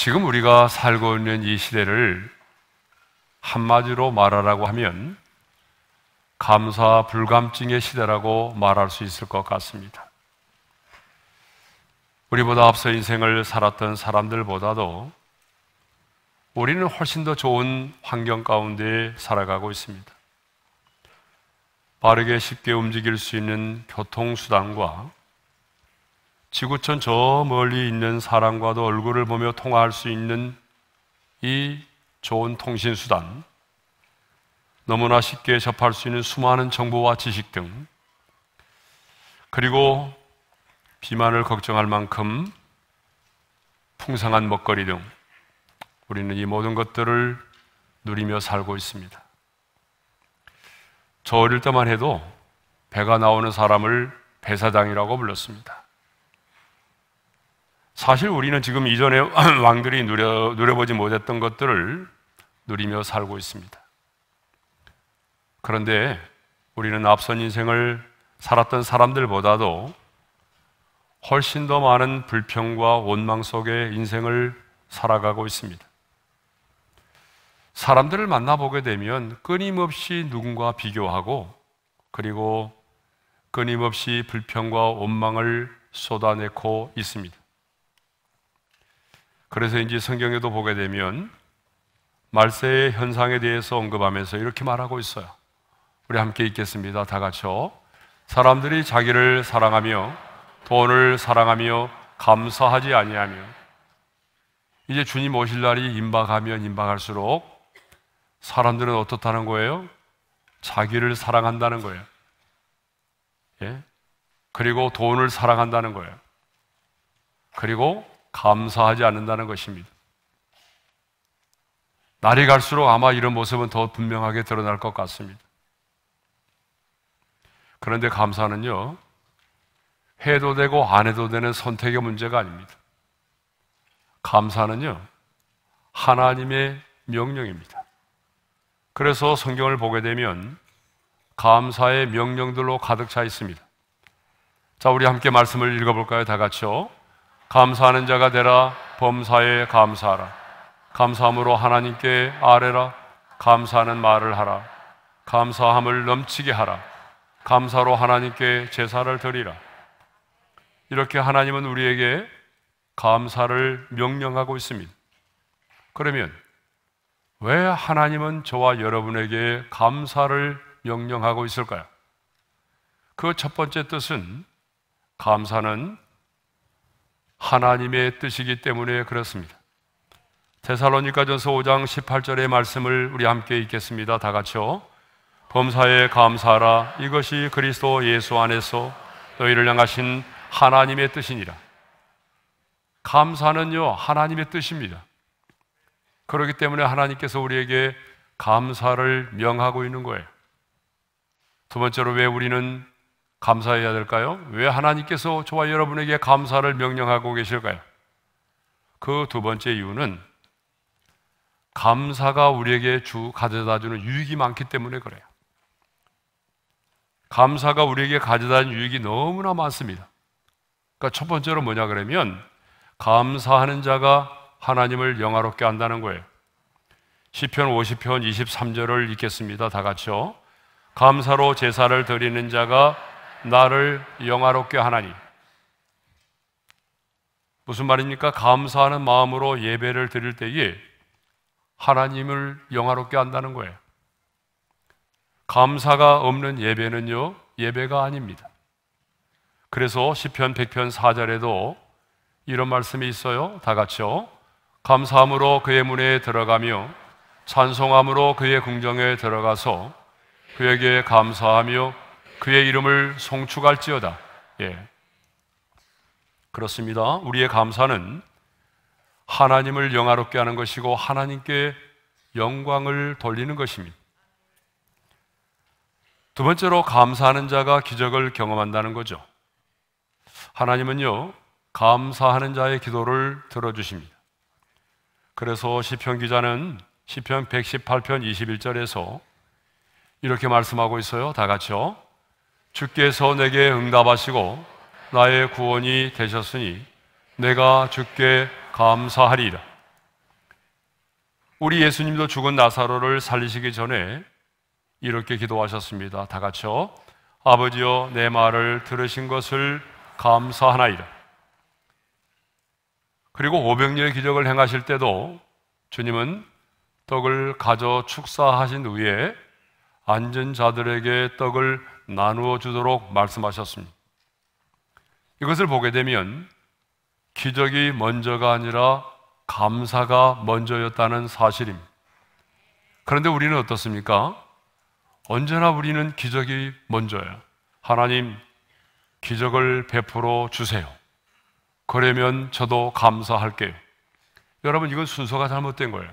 지금 우리가 살고 있는 이 시대를 한마디로 말하라고 하면 감사 불감증의 시대라고 말할 수 있을 것 같습니다. 우리보다 앞서 인생을 살았던 사람들보다도 우리는 훨씬 더 좋은 환경 가운데 살아가고 있습니다. 빠르게 쉽게 움직일 수 있는 교통수단과 지구촌 저 멀리 있는 사람과도 얼굴을 보며 통화할 수 있는 이 좋은 통신수단, 너무나 쉽게 접할 수 있는 수많은 정보와 지식 등, 그리고 비만을 걱정할 만큼 풍성한 먹거리 등, 우리는 이 모든 것들을 누리며 살고 있습니다. 저 어릴 때만 해도 배가 나오는 사람을 배사장이라고 불렀습니다. 사실 우리는 지금 이전에 왕들이 누려, 누려보지 못했던 것들을 누리며 살고 있습니다. 그런데 우리는 앞선 인생을 살았던 사람들보다도 훨씬 더 많은 불평과 원망 속에 인생을 살아가고 있습니다. 사람들을 만나보게 되면 끊임없이 누군가 비교하고 그리고 끊임없이 불평과 원망을 쏟아내고 있습니다. 그래서인지 성경에도 보게 되면 말세의 현상에 대해서 언급하면서 이렇게 말하고 있어요. 우리 함께 읽겠습니다. 다 같이요. 사람들이 자기를 사랑하며 돈을 사랑하며 감사하지 아니하며 이제 주님 오실 날이 임박하면 임박할수록 사람들은 어떻다는 거예요? 자기를 사랑한다는 거예요. 예? 그리고 돈을 사랑한다는 거예요. 그리고 감사하지 않는다는 것입니다. 날이 갈수록 아마 이런 모습은 더 분명하게 드러날 것 같습니다. 그런데 감사는요, 해도 되고 안 해도 되는 선택의 문제가 아닙니다. 감사는요, 하나님의 명령입니다. 그래서 성경을 보게 되면 감사의 명령들로 가득 차 있습니다. 자, 우리 함께 말씀을 읽어볼까요? 다 같이요. 감사하는 자가 되라 범사에 감사하라 감사함으로 하나님께 아뢰라 감사하는 말을 하라 감사함을 넘치게 하라 감사로 하나님께 제사를 드리라 이렇게 하나님은 우리에게 감사를 명령하고 있습니다. 그러면 왜 하나님은 저와 여러분에게 감사를 명령하고 있을까요? 그 첫 번째 뜻은 감사는 하나님의 뜻이기 때문에 그렇습니다. 데살로니가전서 5장 18절의 말씀을 우리 함께 읽겠습니다. 다 같이요. 범사에 감사하라. 이것이 그리스도 예수 안에서 너희를 향하신 하나님의 뜻이니라. 감사는요, 하나님의 뜻입니다. 그렇기 때문에 하나님께서 우리에게 감사를 명하고 있는 거예요. 두 번째로 왜 우리는 감사해야 될까요? 왜 하나님께서 저와 여러분에게 감사를 명령하고 계실까요? 그 두 번째 이유는 감사가 우리에게 주 가져다 주는 유익이 많기 때문에 그래요. 감사가 우리에게 가져다 준 유익이 너무나 많습니다. 그러니까 첫 번째로 뭐냐 그러면 감사하는 자가 하나님을 영화롭게 한다는 거예요. 시편 50편 23절을 읽겠습니다. 다 같이요. 감사로 제사를 드리는 자가 나를 영화롭게 하나니. 무슨 말입니까? 감사하는 마음으로 예배를 드릴 때에 하나님을 영화롭게 한다는 거예요. 감사가 없는 예배는요, 예배가 아닙니다. 그래서 10편, 100편, 4절에도 이런 말씀이 있어요. 다 같이요. 감사함으로 그의 문에 들어가며 찬송함으로 그의 궁정에 들어가서 그에게 감사하며 그의 이름을 송축할지어다. 예. 그렇습니다. 우리의 감사는 하나님을 영화롭게 하는 것이고 하나님께 영광을 돌리는 것입니다. 두 번째로 감사하는 자가 기적을 경험한다는 거죠. 하나님은요, 감사하는 자의 기도를 들어주십니다. 그래서 시편 기자는 시편 118편 21절에서 이렇게 말씀하고 있어요. 다 같이요. 주께서 내게 응답하시고 나의 구원이 되셨으니 내가 주께 감사하리라. 우리 예수님도 죽은 나사로를 살리시기 전에 이렇게 기도하셨습니다. 다 같이요. 아버지여 내 말을 들으신 것을 감사하나이다. 그리고 오병리 기적을 행하실 때도 주님은 떡을 가져 축사하신 후에 앉은 자들에게 떡을 나누어 주도록 말씀하셨습니다. 이것을 보게 되면 기적이 먼저가 아니라 감사가 먼저였다는 사실입니다. 그런데 우리는 어떻습니까? 언제나 우리는 기적이 먼저예 하나님, 기적을 베풀어 주세요. 그러면 저도 감사할게요. 여러분, 이건 순서가 잘못된 거예요.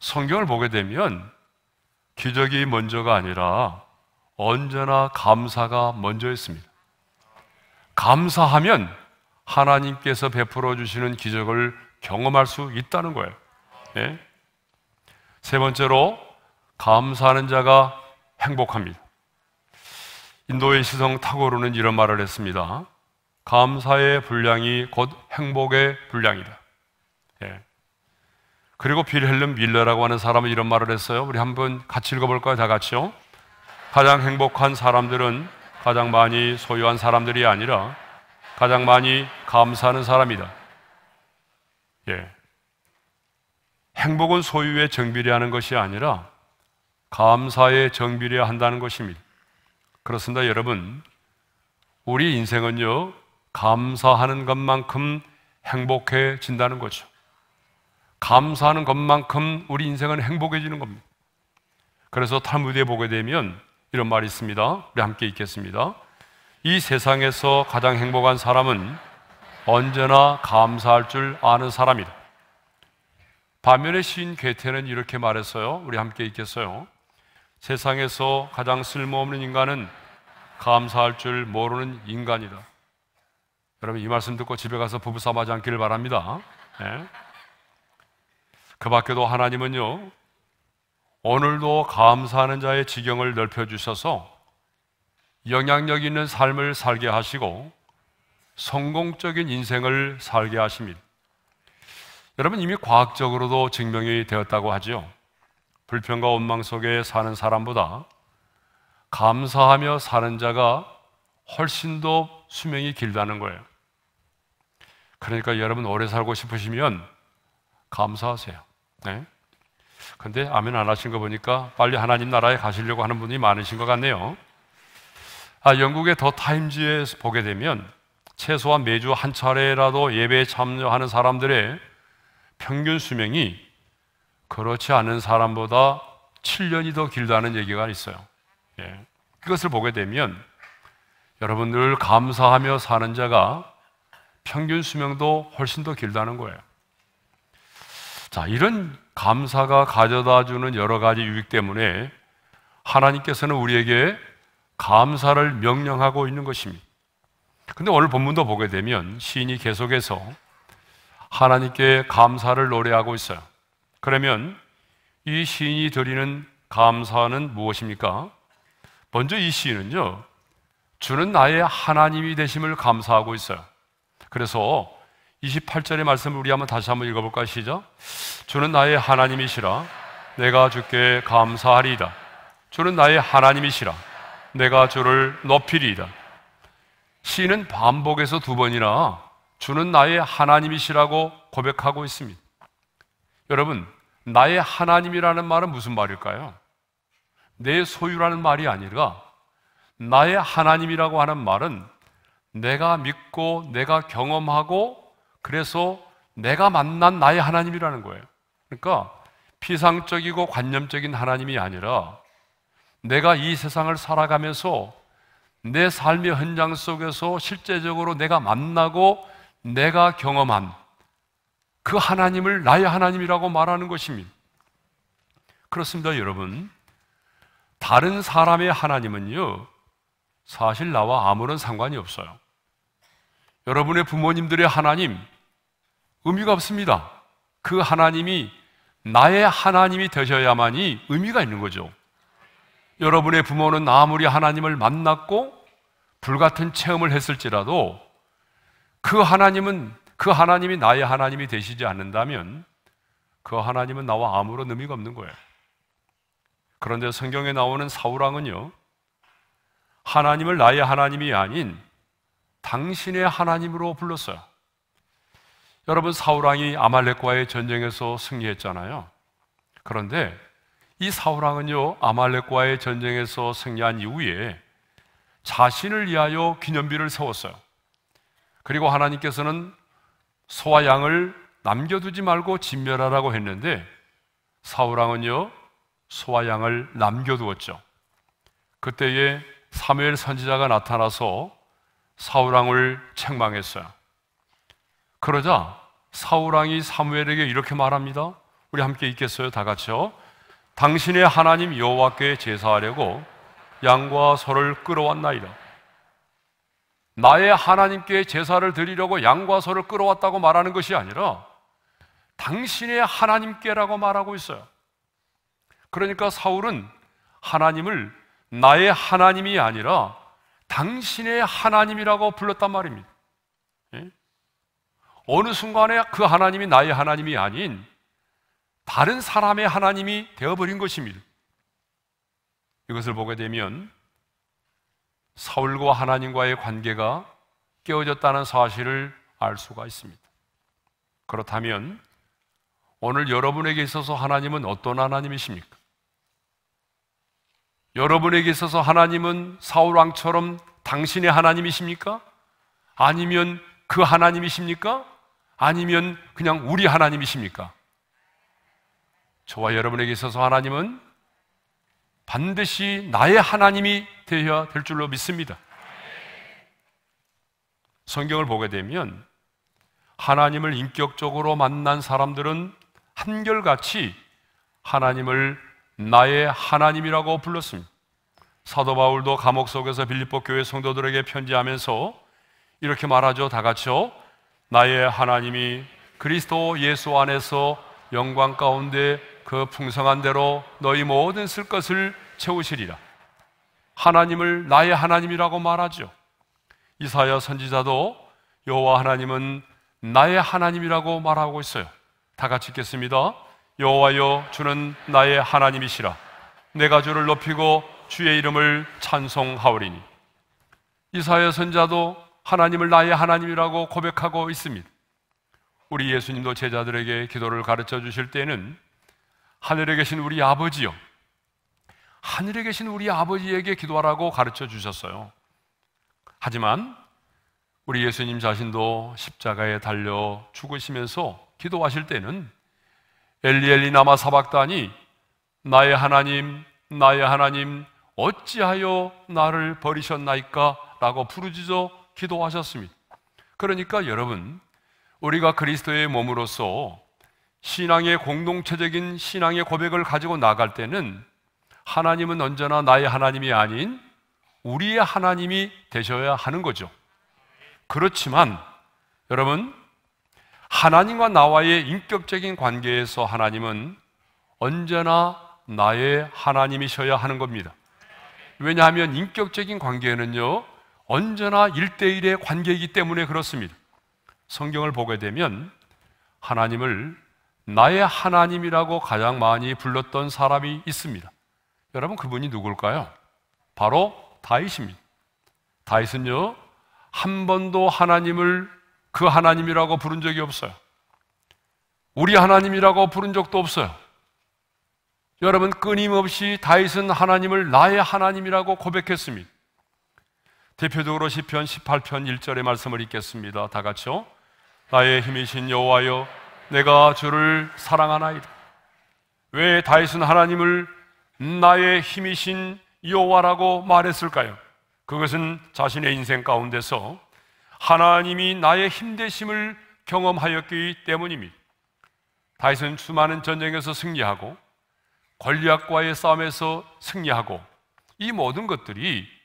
성경을 보게 되면 기적이 먼저가 아니라 언제나 감사가 먼저였습니다. 감사하면 하나님께서 베풀어 주시는 기적을 경험할 수 있다는 거예요. 네? 세 번째로 감사하는 자가 행복합니다. 인도의 시성 타고르는 이런 말을 했습니다. 감사의 분량이 곧 행복의 분량이다. 예. 그리고 빌헬름 밀러라고 하는 사람은 이런 말을 했어요. 우리 한번 같이 읽어볼까요? 다 같이요. 가장 행복한 사람들은 가장 많이 소유한 사람들이 아니라 가장 많이 감사하는 사람이다. 예. 행복은 소유에 정비례하는 것이 아니라 감사에 정비례야 한다는 것입니다. 그렇습니다, 여러분. 우리 인생은요, 감사하는 것만큼 행복해진다는 거죠. 감사하는 것만큼 우리 인생은 행복해지는 겁니다. 그래서 탈무드에 보게 되면 이런 말이 있습니다. 우리 함께 읽겠습니다. 이 세상에서 가장 행복한 사람은 언제나 감사할 줄 아는 사람이다. 반면에 시인 괴테는 이렇게 말했어요. 우리 함께 읽겠어요. 세상에서 가장 쓸모없는 인간은 감사할 줄 모르는 인간이다. 여러분 이 말씀 듣고 집에 가서 부부싸움하지 않기를 바랍니다. 네. 그 밖에도 하나님은요 오늘도 감사하는 자의 지경을 넓혀주셔서 영향력 있는 삶을 살게 하시고 성공적인 인생을 살게 하십니다. 여러분 이미 과학적으로도 증명이 되었다고 하지 불평과 원망 속에 사는 사람보다 감사하며 사는 자가 훨씬 더 수명이 길다는 거예요. 그러니까 여러분 오래 살고 싶으시면 감사하세요. 네? 근데 아멘 안 하신 거 보니까 빨리 하나님 나라에 가시려고 하는 분이 많으신 것 같네요. 아, 영국의 더 타임즈에서 보게 되면 최소한 매주 한 차례라도 예배에 참여하는 사람들의 평균 수명이 그렇지 않은 사람보다 7년이 더 길다는 얘기가 있어요. 예. 그것을 보게 되면 여러분 늘 감사하며 사는 자가 평균 수명도 훨씬 더 길다는 거예요. 자, 이런 감사가 가져다 주는 여러 가지 유익 때문에 하나님께서는 우리에게 감사를 명령하고 있는 것입니다. 근데 오늘 본문도 보게 되면 시인이 계속해서 하나님께 감사를 노래하고 있어요. 그러면 이 시인이 드리는 감사는 무엇입니까? 먼저 이 시인은요, 주는 나의 하나님이 되심을 감사하고 있어요. 그래서 28절의 말씀을 우리 한번 다시 한번 읽어볼까 시작. 주는 나의 하나님이시라. 내가 주께 감사하리이다. 주는 나의 하나님이시라. 내가 주를 높이리이다. 시는 반복해서 두 번이나 주는 나의 하나님이시라고 고백하고 있습니다. 여러분, 나의 하나님이라는 말은 무슨 말일까요? 내 소유라는 말이 아니라 나의 하나님이라고 하는 말은 내가 믿고 내가 경험하고 그래서 내가 만난 나의 하나님이라는 거예요. 그러니까 피상적이고 관념적인 하나님이 아니라 내가 이 세상을 살아가면서 내 삶의 현장 속에서 실제적으로 내가 만나고 내가 경험한 그 하나님을 나의 하나님이라고 말하는 것입니다. 그렇습니다, 여러분. 다른 사람의 하나님은요, 사실 나와 아무런 상관이 없어요. 여러분의 부모님들의 하나님, 의미가 없습니다. 그 하나님이 나의 하나님이 되셔야만이 의미가 있는 거죠. 여러분의 부모는 아무리 하나님을 만났고 불같은 체험을 했을지라도 그 하나님은 그 하나님이 나의 하나님이 되시지 않는다면 그 하나님은 나와 아무런 의미가 없는 거예요. 그런데 성경에 나오는 사울왕은요. 하나님을 나의 하나님이 아닌 당신의 하나님으로 불렀어요. 여러분 사울왕이 아말렉과의 전쟁에서 승리했잖아요. 그런데 이 사울왕은요 아말렉과의 전쟁에서 승리한 이후에 자신을 위하여 기념비를 세웠어요. 그리고 하나님께서는 소와 양을 남겨두지 말고 진멸하라고 했는데 사울왕은요 소와 양을 남겨두었죠. 그때에 사무엘 선지자가 나타나서 사울왕을 책망했어요. 그러자 사울왕이 사무엘에게 이렇게 말합니다. 우리 함께 읽겠어요? 다 같이요. 당신의 하나님 여호와께 제사하려고 양과 소를 끌어왔나이다 나의 하나님께 제사를 드리려고 양과 소를 끌어왔다고 말하는 것이 아니라 당신의 하나님께라고 말하고 있어요. 그러니까 사울은 하나님을 나의 하나님이 아니라 당신의 하나님이라고 불렀단 말입니다. 어느 순간에 그 하나님이 나의 하나님이 아닌 다른 사람의 하나님이 되어버린 것입니다. 이것을 보게 되면 사울과 하나님과의 관계가 깨어졌다는 사실을 알 수가 있습니다. 그렇다면 오늘 여러분에게 있어서 하나님은 어떤 하나님이십니까? 여러분에게 있어서 하나님은 사울왕처럼 당신의 하나님이십니까? 아니면 그 하나님이십니까? 아니면 그냥 우리 하나님이십니까? 저와 여러분에게 있어서 하나님은 반드시 나의 하나님이 되어야 될 줄로 믿습니다. 성경을 보게 되면 하나님을 인격적으로 만난 사람들은 한결같이 하나님을 나의 하나님이라고 불렀습니다. 사도 바울도 감옥 속에서 빌립보 교회 성도들에게 편지하면서 이렇게 말하죠. 다 같이요. 나의 하나님이 그리스도 예수 안에서 영광 가운데 그 풍성한 대로 너희 모든 쓸 것을 채우시리라. 하나님을 나의 하나님이라고 말하죠. 이사야 선지자도 여호와 하나님은 나의 하나님이라고 말하고 있어요. 다 같이 읽겠습니다. 여호와여 주는 나의 하나님이시라. 내가 주를 높이고 주의 이름을 찬송하오리니. 이사야 선자도 하나님을 나의 하나님이라고 고백하고 있습니다. 우리 예수님도 제자들에게 기도를 가르쳐 주실 때는 하늘에 계신 우리 아버지요. 하늘에 계신 우리 아버지에게 기도하라고 가르쳐 주셨어요. 하지만 우리 예수님 자신도 십자가에 달려 죽으시면서 기도하실 때는 엘리엘리 나마 사박다니 나의 하나님 나의 하나님 어찌하여 나를 버리셨나이까 라고 부르짖어 기도하셨습니다. 그러니까 여러분, 우리가 그리스도의 몸으로서 신앙의 공동체적인 신앙의 고백을 가지고 나갈 때는 하나님은 언제나 나의 하나님이 아닌 우리의 하나님이 되셔야 하는 거죠. 그렇지만 여러분, 하나님과 나와의 인격적인 관계에서 하나님은 언제나 나의 하나님이셔야 하는 겁니다. 왜냐하면 인격적인 관계는요 언제나 일대일의 관계이기 때문에 그렇습니다. 성경을 보게 되면 하나님을 나의 하나님이라고 가장 많이 불렀던 사람이 있습니다. 여러분 그분이 누굴까요? 바로 다윗입니다. 다윗은요 한 번도 하나님을 그 하나님이라고 부른 적이 없어요. 우리 하나님이라고 부른 적도 없어요. 여러분 끊임없이 다윗은 하나님을 나의 하나님이라고 고백했습니다. 대표적으로 시편 18편 1절의 말씀을 읽겠습니다. 다 같이요. 나의 힘이신 여호와여 내가 주를 사랑하나이다. 왜 다윗은 하나님을 나의 힘이신 여호와라고 말했을까요? 그것은 자신의 인생 가운데서 하나님이 나의 힘되심을 경험하였기 때문입니다. 다윗은 수많은 전쟁에서 승리하고 권리학과의 싸움에서 승리하고 이 모든 것들이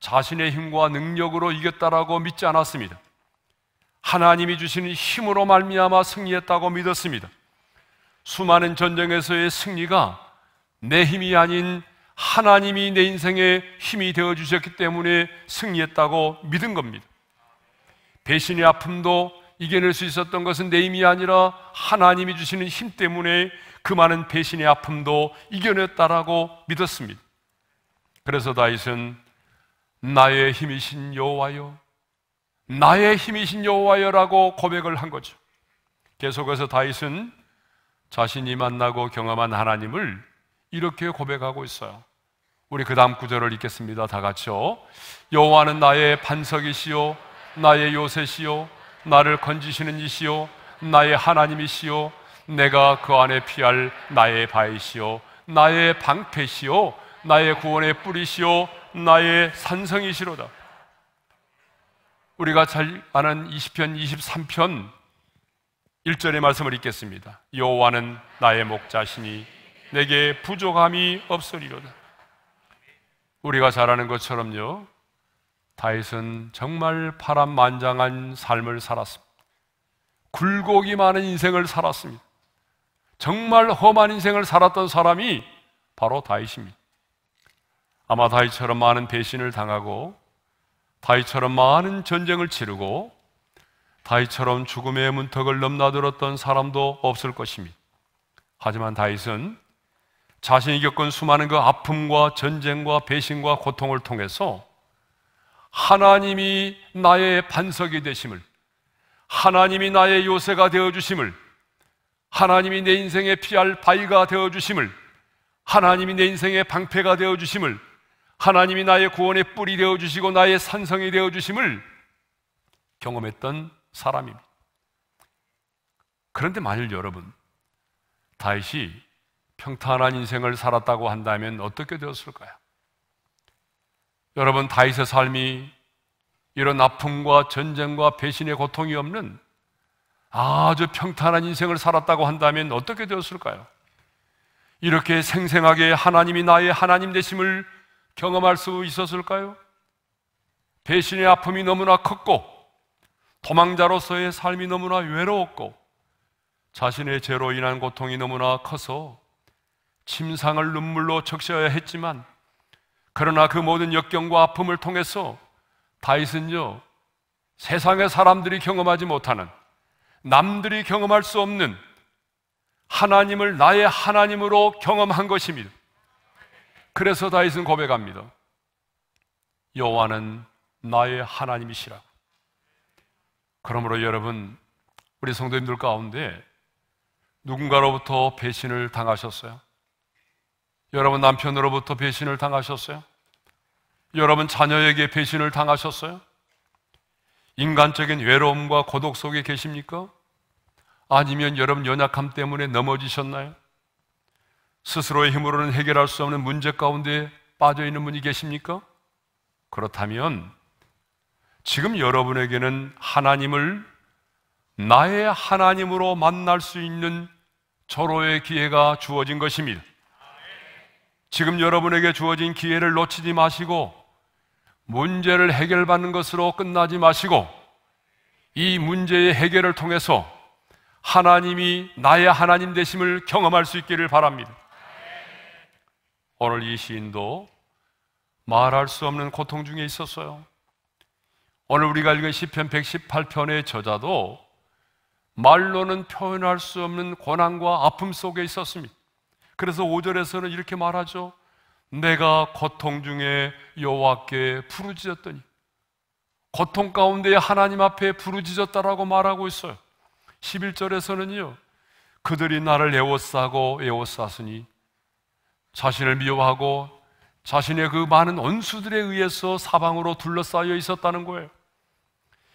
자신의 힘과 능력으로 이겼다라고 믿지 않았습니다. 하나님이 주시는 힘으로 말미암아 승리했다고 믿었습니다. 수많은 전쟁에서의 승리가 내 힘이 아닌 하나님이 내 인생의 힘이 되어 주셨기 때문에 승리했다고 믿은 겁니다. 배신의 아픔도 이겨낼 수 있었던 것은 내 힘이 아니라 하나님이 주시는 힘 때문에 그 많은 배신의 아픔도 이겨냈다라고 믿었습니다. 그래서 다윗은 나의 힘이신 여호와여 나의 힘이신 여호와여라고 고백을 한 거죠. 계속해서 다윗은 자신이 만나고 경험한 하나님을 이렇게 고백하고 있어요. 우리 그 다음 구절을 읽겠습니다. 다 같이요. 여호와는 나의 반석이시요, 나의 요새시요, 나를 건지시는 이시요, 나의 하나님이시요, 내가 그 안에 피할 나의 바이시요, 나의 방패시요, 나의 구원의 뿌리시요, 나의 산성이시로다. 우리가 잘 아는 20편, 23편 1절의 말씀을 읽겠습니다. 여호와는 나의 목자시니 내게 부족함이 없으리로다. 우리가 잘 아는 것처럼요. 다윗은 정말 파란만장한 삶을 살았습니다. 굴곡이 많은 인생을 살았습니다. 정말 험한 인생을 살았던 사람이 바로 다윗입니다. 아마 다윗처럼 많은 배신을 당하고 다윗처럼 많은 전쟁을 치르고 다윗처럼 죽음의 문턱을 넘나들었던 사람도 없을 것입니다. 하지만 다윗은 자신이 겪은 수많은 그 아픔과 전쟁과 배신과 고통을 통해서 하나님이 나의 반석이 되심을, 하나님이 나의 요새가 되어 주심을, 하나님이 내 인생의 피할 바위가 되어 주심을, 하나님이 내 인생의 방패가 되어 주심을, 하나님이 나의 구원의 뿌리 되어 주시고 나의 산성이 되어 주심을 경험했던 사람입니다. 그런데 만일 여러분 다윗이 평탄한 인생을 살았다고 한다면 어떻게 되었을까요? 여러분 다윗의 삶이 이런 아픔과 전쟁과 배신의 고통이 없는 아주 평탄한 인생을 살았다고 한다면 어떻게 되었을까요? 이렇게 생생하게 하나님이 나의 하나님 되심을 경험할 수 있었을까요? 배신의 아픔이 너무나 컸고, 도망자로서의 삶이 너무나 외로웠고, 자신의 죄로 인한 고통이 너무나 커서 침상을 눈물로 적셔야 했지만, 그러나 그 모든 역경과 아픔을 통해서 다윗은요, 세상의 사람들이 경험하지 못하는, 남들이 경험할 수 없는 하나님을 나의 하나님으로 경험한 것입니다. 그래서 다윗은 고백합니다. 여호와는 나의 하나님이시라. 그러므로 여러분 우리 성도님들 가운데 누군가로부터 배신을 당하셨어요? 여러분 남편으로부터 배신을 당하셨어요? 여러분 자녀에게 배신을 당하셨어요? 인간적인 외로움과 고독 속에 계십니까? 아니면 여러분 연약함 때문에 넘어지셨나요? 스스로의 힘으로는 해결할 수 없는 문제 가운데 빠져 있는 분이 계십니까? 그렇다면 지금 여러분에게는 하나님을 나의 하나님으로 만날 수 있는 절호의 기회가 주어진 것입니다. 지금 여러분에게 주어진 기회를 놓치지 마시고 문제를 해결받는 것으로 끝나지 마시고 이 문제의 해결을 통해서 하나님이 나의 하나님 되심을 경험할 수 있기를 바랍니다. 오늘 이 시인도 말할 수 없는 고통 중에 있었어요. 오늘 우리가 읽은 시편 118편의 저자도 말로는 표현할 수 없는 고난과 아픔 속에 있었습니다. 그래서 5절에서는 이렇게 말하죠. 내가 고통 중에 여호와께 부르짖었더니 고통 가운데 하나님 앞에 부르짖었다라고 말하고 있어요. 11절에서는요. 그들이 나를 애워싸고 애워싸으니 자신을 미워하고 자신의 그 많은 원수들에 의해서 사방으로 둘러싸여 있었다는 거예요.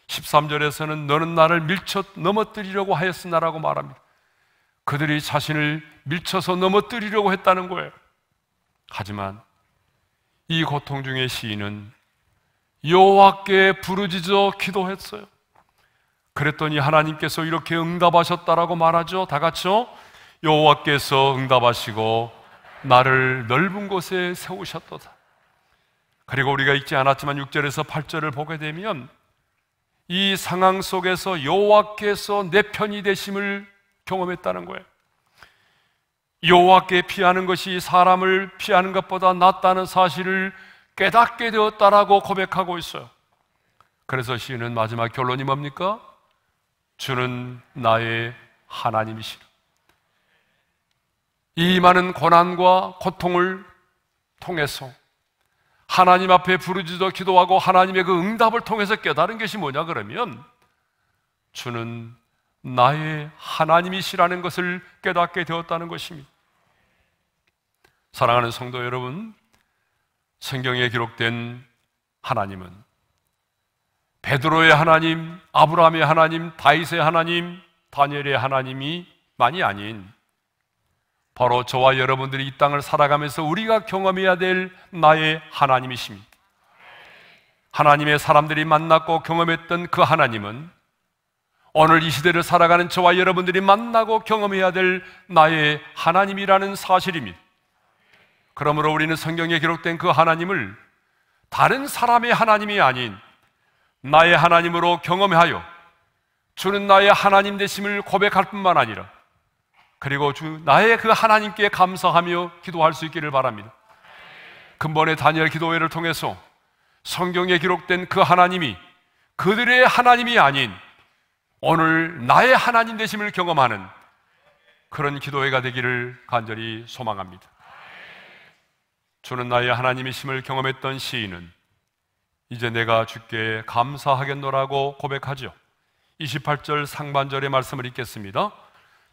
13절에서는 너는 나를 밀쳐 넘어뜨리려고 하였으나라고 말합니다. 그들이 자신을 밀쳐서 넘어뜨리려고 했다는 거예요. 하지만 이 고통 중에 시인은 여호와께 부르짖어 기도했어요. 그랬더니 하나님께서 이렇게 응답하셨다라고 말하죠. 다 같이요. 여호와께서 응답하시고 나를 넓은 곳에 세우셨도다. 그리고 우리가 읽지 않았지만 6절에서 8절을 보게 되면 이 상황 속에서 여호와께서 내 편이 되심을 경험했다는 거예요. 여호와께 피하는 것이 사람을 피하는 것보다 낫다는 사실을 깨닫게 되었다라고 고백하고 있어요. 그래서 시인은 마지막 결론이 뭡니까? 주는 나의 하나님이시라. 이 많은 고난과 고통을 통해서 하나님 앞에 부르짖어 기도하고 하나님의 그 응답을 통해서 깨달은 것이 뭐냐 그러면 주는 나의 하나님이시라는 것을 깨닫게 되었다는 것입니다. 사랑하는 성도 여러분, 성경에 기록된 하나님은 베드로의 하나님, 아브라함의 하나님, 다윗의 하나님, 다니엘의 하나님이 많이 아닌 바로 저와 여러분들이 이 땅을 살아가면서 우리가 경험해야 될 나의 하나님이십니다. 하나님의 사람들이 만났고 경험했던 그 하나님은 오늘 이 시대를 살아가는 저와 여러분들이 만나고 경험해야 될 나의 하나님이라는 사실입니다. 그러므로 우리는 성경에 기록된 그 하나님을 다른 사람의 하나님이 아닌 나의 하나님으로 경험하여 주는 나의 하나님 되심을 고백할 뿐만 아니라 그리고 주 나의 그 하나님께 감사하며 기도할 수 있기를 바랍니다. 근본의 다니엘 기도회를 통해서 성경에 기록된 그 하나님이 그들의 하나님이 아닌 오늘 나의 하나님 되심을 경험하는 그런 기도회가 되기를 간절히 소망합니다. 주는 나의 하나님이심을 경험했던 시인은 이제 내가 주께 감사하겠노라고 고백하죠. 28절 상반절의 말씀을 읽겠습니다.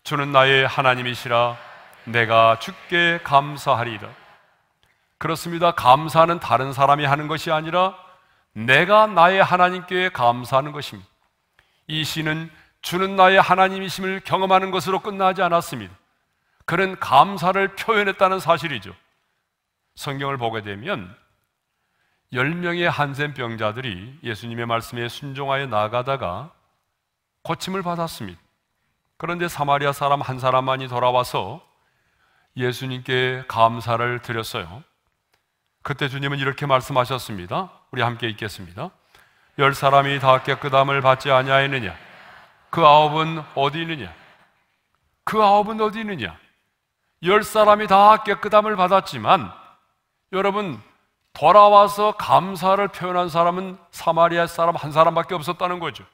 주는 나의 하나님이시라 내가 주께 감사하리이다. 그렇습니다. 감사는 다른 사람이 하는 것이 아니라 내가 나의 하나님께 감사하는 것입니다. 이 시는 주는 나의 하나님이심을 경험하는 것으로 끝나지 않았습니다. 그는 감사를 표현했다는 사실이죠. 성경을 보게 되면 열명의 한센병자들이 예수님의 말씀에 순종하여 나가다가 고침을 받았습니다. 그런데 사마리아 사람 한 사람만이 돌아와서 예수님께 감사를 드렸어요. 그때 주님은 이렇게 말씀하셨습니다. 우리 함께 읽겠습니다. 열 사람이 다 깨끗함을 받지 아니하였느냐? 그 아홉은 어디 있느냐? 그 아홉은 어디 있느냐? 열 사람이 다 깨끗함을 받았지만 여러분 돌아와서 감사를 표현한 사람은 사마리아 사람 한 사람밖에 없었다는 거죠.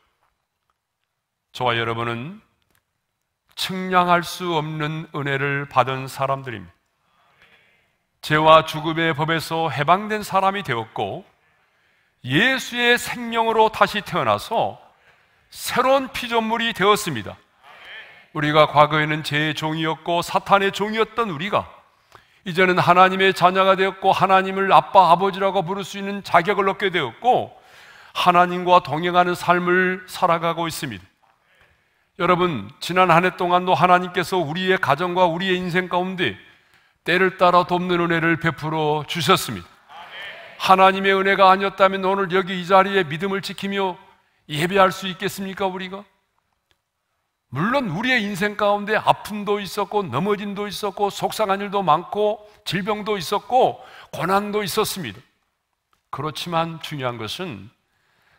저와 여러분은 측량할 수 없는 은혜를 받은 사람들입니다. 죄와 죽음의 법에서 해방된 사람이 되었고 예수의 생명으로 다시 태어나서 새로운 피조물이 되었습니다. 우리가 과거에는 죄의 종이었고 사탄의 종이었던 우리가 이제는 하나님의 자녀가 되었고 하나님을 아빠 아버지라고 부를 수 있는 자격을 얻게 되었고 하나님과 동행하는 삶을 살아가고 있습니다. 여러분, 지난 한 해 동안도 하나님께서 우리의 가정과 우리의 인생 가운데 때를 따라 돕는 은혜를 베풀어 주셨습니다. 하나님의 은혜가 아니었다면 오늘 여기 이 자리에 믿음을 지키며 예배할 수 있겠습니까, 우리가? 물론 우리의 인생 가운데 아픔도 있었고, 넘어짐도 있었고, 속상한 일도 많고, 질병도 있었고, 고난도 있었습니다. 그렇지만 중요한 것은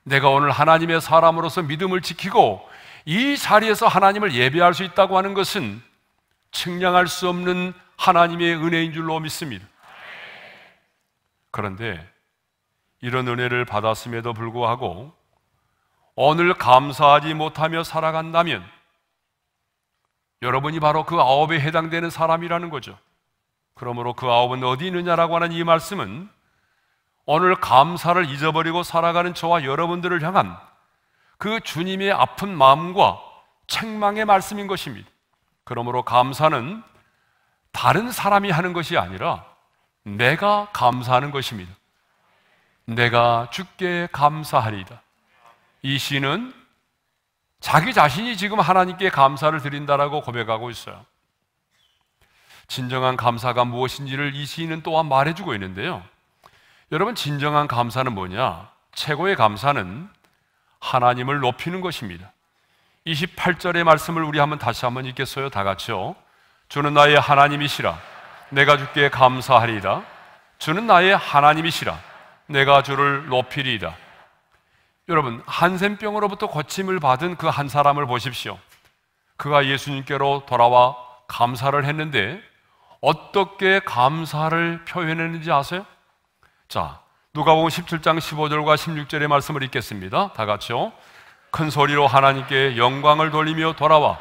내가 오늘 하나님의 사람으로서 믿음을 지키고 이 자리에서 하나님을 예배할 수 있다고 하는 것은 측량할 수 없는 하나님의 은혜인 줄로 믿습니다. 그런데 이런 은혜를 받았음에도 불구하고 오늘 감사하지 못하며 살아간다면 여러분이 바로 그 아홉에 해당되는 사람이라는 거죠. 그러므로 그 아홉은 어디 있느냐라고 하는 이 말씀은 오늘 감사를 잊어버리고 살아가는 저와 여러분들을 향한 그 주님의 아픈 마음과 책망의 말씀인 것입니다. 그러므로 감사는 다른 사람이 하는 것이 아니라 내가 감사하는 것입니다. 내가 주께 감사하리다이 시는 자기 자신이 지금 하나님께 감사를 드린다라고 고백하고 있어요. 진정한 감사가 무엇인지를 이 시인은 또한 말해주고 있는데요. 여러분, 진정한 감사는 뭐냐? 최고의 감사는 하나님을 높이는 것입니다. 28절의 말씀을 우리 한번 다시 한번 읽겠어요. 다 같이요. 주는 나의 하나님이시라. 내가 주께 감사하리이다. 주는 나의 하나님이시라. 내가 주를 높이리이다. 여러분, 한센병으로부터 고침을 받은 그 한 사람을 보십시오. 그가 예수님께로 돌아와 감사를 했는데 어떻게 감사를 표현했는지 아세요? 자, 누가복음 17장 15절과 16절의 말씀을 읽겠습니다. 다 같이요. 큰 소리로 하나님께 영광을 돌리며 돌아와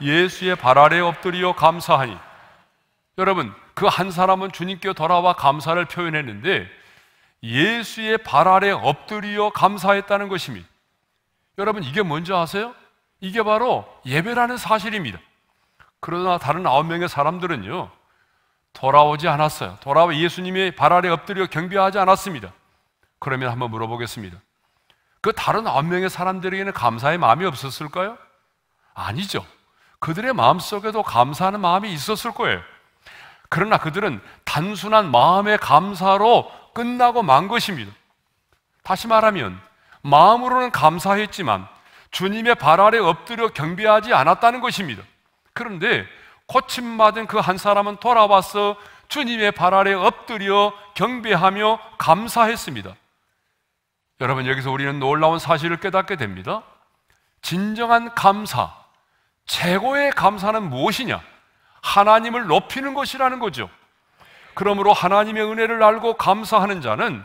예수의 발 아래 엎드리 감사하니 여러분 그 한 사람은 주님께 돌아와 감사를 표현했는데 예수의 발 아래 엎드리 감사했다는 것입니다. 여러분 이게 뭔지 아세요? 이게 바로 예배라는 사실입니다. 그러나 다른 아홉 명의 사람들은요 돌아오지 않았어요. 돌아와 예수님의 발 아래 엎드려 경배하지 않았습니다. 그러면 한번 물어보겠습니다. 그 다른 아홉 명의 사람들에게는 감사의 마음이 없었을까요? 아니죠. 그들의 마음속에도 감사하는 마음이 있었을 거예요. 그러나 그들은 단순한 마음의 감사로 끝나고 만 것입니다. 다시 말하면 마음으로는 감사했지만 주님의 발 아래 엎드려 경배하지 않았다는 것입니다. 그런데 고침받은 그 한 사람은 돌아와서 주님의 발 아래 엎드려 경배하며 감사했습니다. 여러분, 여기서 우리는 놀라운 사실을 깨닫게 됩니다. 진정한 감사, 최고의 감사는 무엇이냐? 하나님을 높이는 것이라는 거죠. 그러므로 하나님의 은혜를 알고 감사하는 자는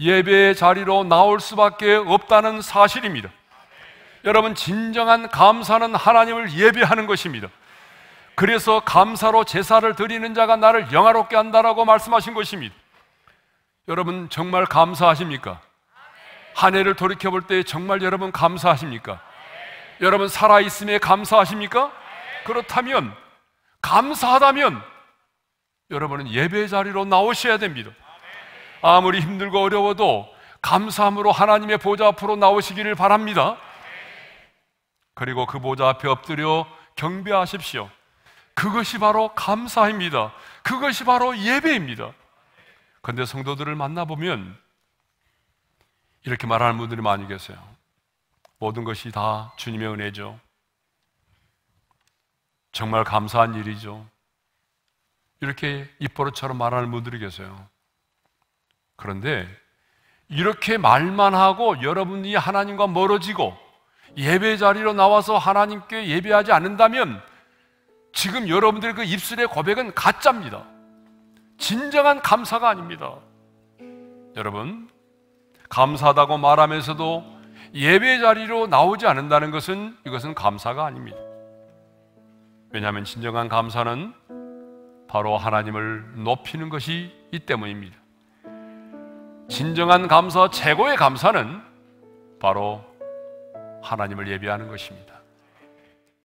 예배의 자리로 나올 수밖에 없다는 사실입니다. 여러분, 진정한 감사는 하나님을 예배하는 것입니다. 그래서 감사로 제사를 드리는 자가 나를 영화롭게 한다라고 말씀하신 것입니다. 여러분, 정말 감사하십니까? 한 해를 돌이켜 볼 때 정말 여러분 감사하십니까? 여러분 살아 있음에 감사하십니까? 그렇다면 감사하다면 여러분은 예배 자리로 나오셔야 됩니다. 아무리 힘들고 어려워도 감사함으로 하나님의 보좌 앞으로 나오시기를 바랍니다. 그리고 그 보좌 앞에 엎드려 경배하십시오. 그것이 바로 감사입니다. 그것이 바로 예배입니다. 근데 성도들을 만나보면 이렇게 말하는 분들이 많이 계세요. 모든 것이 다 주님의 은혜죠. 정말 감사한 일이죠. 이렇게 입버릇처럼 말하는 분들이 계세요. 그런데 이렇게 말만 하고 여러분이 하나님과 멀어지고 예배 자리로 나와서 하나님께 예배하지 않는다면 지금 여러분들의 그 입술의 고백은 가짜입니다. 진정한 감사가 아닙니다. 여러분, 감사하다고 말하면서도 예배 자리로 나오지 않는다는 것은 이것은 감사가 아닙니다. 왜냐하면 진정한 감사는 바로 하나님을 높이는 것이 이 때문입니다. 진정한 감사, 최고의 감사는 바로 하나님을 예배하는 것입니다.